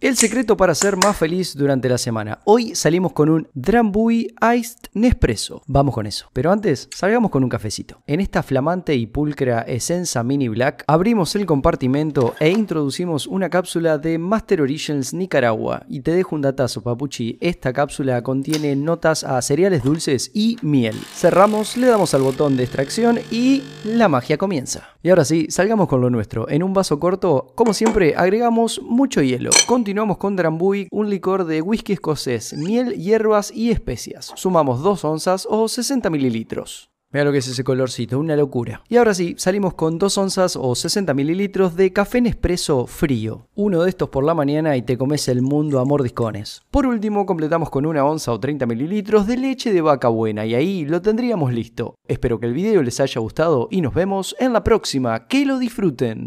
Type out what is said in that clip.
El secreto para ser más feliz durante la semana. Hoy salimos con un Drambuie Iced Nespresso. Vamos con eso. Pero antes, salgamos con un cafecito. En esta flamante y pulcra esencia Mini Black, abrimos el compartimento e introducimos una cápsula de Master Origins Nicaragua. Y te dejo un datazo, papuchi. Esta cápsula contiene notas a cereales dulces y miel. Cerramos, le damos al botón de extracción y la magia comienza. Y ahora sí, salgamos con lo nuestro. En un vaso corto, como siempre, agregamos mucho hielo. Continuamos con Drambuie, un licor de whisky escocés, miel, hierbas y especias. Sumamos 2 onzas o 60 mililitros. Mira lo que es ese colorcito, una locura. Y ahora sí, salimos con 2 onzas o 60 mililitros de café espresso frío. Uno de estos por la mañana y te comes el mundo a mordiscones. Por último, completamos con una onza o 30 mililitros de leche de vaca buena y ahí lo tendríamos listo. Espero que el video les haya gustado y nos vemos en la próxima. Que lo disfruten.